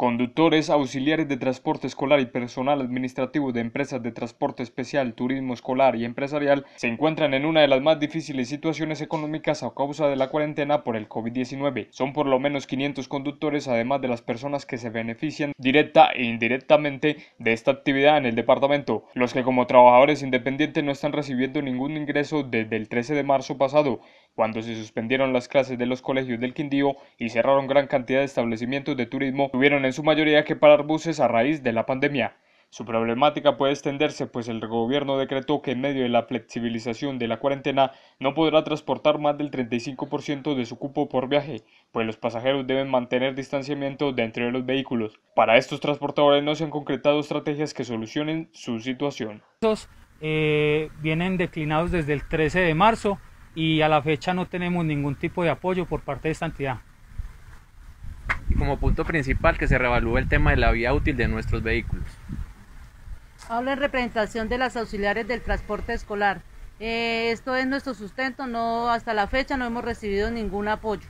Conductores, auxiliares de transporte escolar y personal administrativo de empresas de transporte especial, turismo escolar y empresarial se encuentran en una de las más difíciles situaciones económicas a causa de la cuarentena por el COVID-19. Son por lo menos 500 conductores, además de las personas que se benefician directa e indirectamente de esta actividad en el departamento, los que como trabajadores independientes no están recibiendo ningún ingreso desde el 13 de marzo pasado cuando se suspendieron las clases de los colegios del Quindío y cerraron gran cantidad de establecimientos de turismo, tuvieron en su mayoría que parar buses a raíz de la pandemia. Su problemática puede extenderse, pues el gobierno decretó que en medio de la flexibilización de la cuarentena no podrá transportar más del 35% de su cupo por viaje, pues los pasajeros deben mantener distanciamiento dentro de los vehículos. Para estos transportadores no se han concretado estrategias que solucionen su situación. Eh, vienen declinados desde el 13 de marzo y a la fecha no tenemos ningún tipo de apoyo por parte de esta entidad. Y como punto principal que se revalúe el tema de la vía útil de nuestros vehículos. Hablo en representación de las auxiliares del transporte escolar. Eh, esto es nuestro sustento, no hasta la fecha no hemos recibido ningún apoyo.